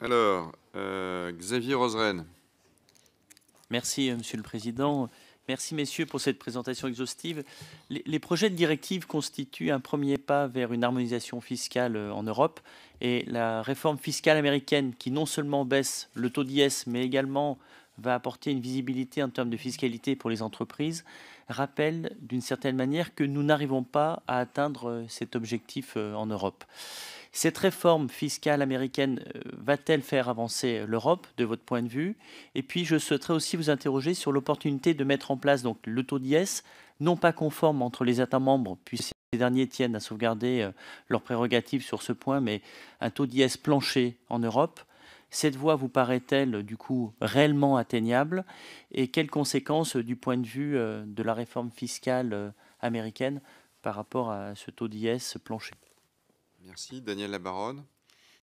Alors, euh, Xavier Roseraine. Merci, euh, Monsieur le Président. Merci, messieurs, pour cette présentation exhaustive. Les, les, projets de directive constituent un premier pas vers une harmonisation fiscale euh, en Europe. Et la réforme fiscale américaine, qui non seulement baisse le taux d'IS, mais également va apporter une visibilité en termes de fiscalité pour les entreprises, rappelle d'une certaine manière que nous n'arrivons pas à atteindre cet objectif en Europe. Cette réforme fiscale américaine euh, va-t-elle faire avancer l'Europe, de votre point de vue Et puis, je souhaiterais aussi vous interroger sur l'opportunité de mettre en place donc, le taux d'IS, non pas conforme entre les États membres, puisque ces derniers tiennent à sauvegarder euh, leurs prérogatives sur ce point, mais un taux d'IS plancher en Europe. Cette voie vous paraît-elle du coup réellement atteignable Et quelles conséquences euh, du point de vue de la réforme fiscale américaine par rapport à ce taux d'IS plancher Merci. Daniel Labaronne.